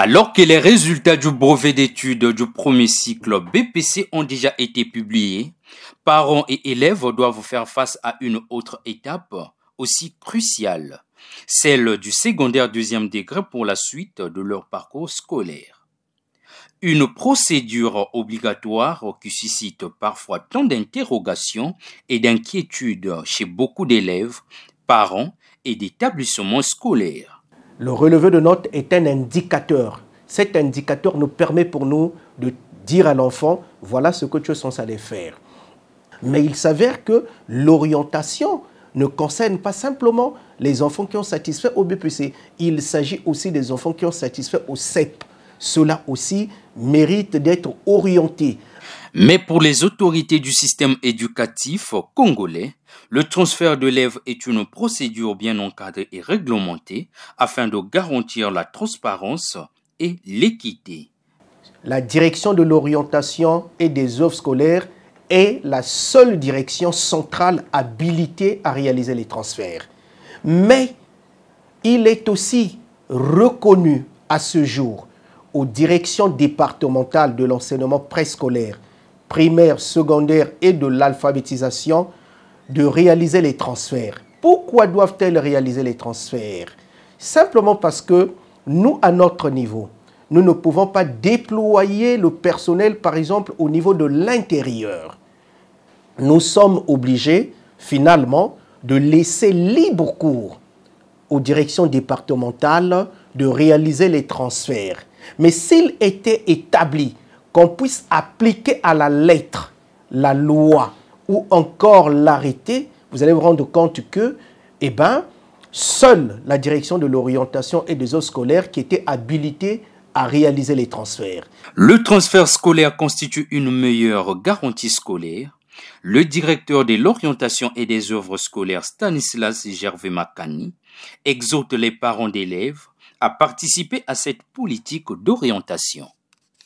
Alors que les résultats du brevet d'études du premier cycle BPC ont déjà été publiés, parents et élèves doivent faire face à une autre étape aussi cruciale, celle du secondaire deuxième degré pour la suite de leur parcours scolaire. Une procédure obligatoire qui suscite parfois tant d'interrogations et d'inquiétudes chez beaucoup d'élèves, parents et d'établissements scolaires. Le relevé de notes est un indicateur. Cet indicateur nous permet pour nous de dire à l'enfant, voilà ce que tu es censé aller faire. Mais il s'avère que l'orientation ne concerne pas simplement les enfants qui ont satisfait au BPC. Il s'agit aussi des enfants qui ont satisfait au CEP. Cela aussi mérite d'être orienté. Mais pour les autorités du système éducatif congolais, le transfert d'élèves est une procédure bien encadrée et réglementée afin de garantir la transparence et l'équité. La direction de l'orientation et des œuvres scolaires est la seule direction centrale habilitée à réaliser les transferts. Mais il est aussi reconnu à ce jour aux directions départementales de l'enseignement préscolaire, primaire, secondaire et de l'alphabétisation de réaliser les transferts. Pourquoi doivent-elles réaliser les transferts Simplement parce que nous, à notre niveau, nous ne pouvons pas déployer le personnel, par exemple, au niveau de l'intérieur. Nous sommes obligés, finalement, de laisser libre cours aux directions départementales de réaliser les transferts. Mais s'il était établi qu'on puisse appliquer à la lettre la loi ou encore l'arrêter, vous allez vous rendre compte que, eh ben, seule la direction de l'orientation et des œuvres scolaires qui était habilitée à réaliser les transferts. Le transfert scolaire constitue une meilleure garantie scolaire. Le directeur de l'orientation et des œuvres scolaires Stanislas Gervais Macani exhorte les parents d'élèves à participer à cette politique d'orientation.